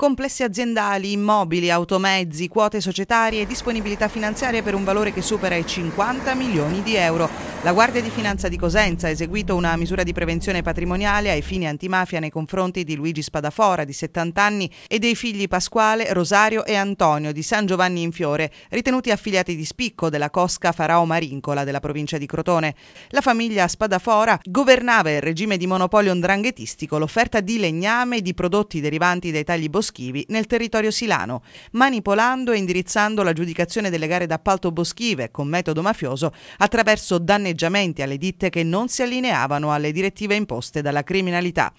complessi aziendali, immobili, automezzi, quote societarie e disponibilità finanziarie per un valore che supera i 50 milioni di euro. La Guardia di Finanza di Cosenza ha eseguito una misura di prevenzione patrimoniale ai fini antimafia nei confronti di Luigi Spadafora, di 70 anni, e dei figli Pasquale, Rosario e Antonio di San Giovanni in Fiore, ritenuti affiliati di spicco della cosca Farao Marincola della provincia di Crotone. La famiglia Spadafora governava il regime di monopolio ndranghetistico l'offerta di legname e di prodotti derivanti dai tagli boschivi nel territorio silano, manipolando e indirizzando l'aggiudicazione delle gare d'appalto boschive con metodo mafioso attraverso danni maneggiamenti alle ditte che non si allineavano alle direttive imposte dalla criminalità.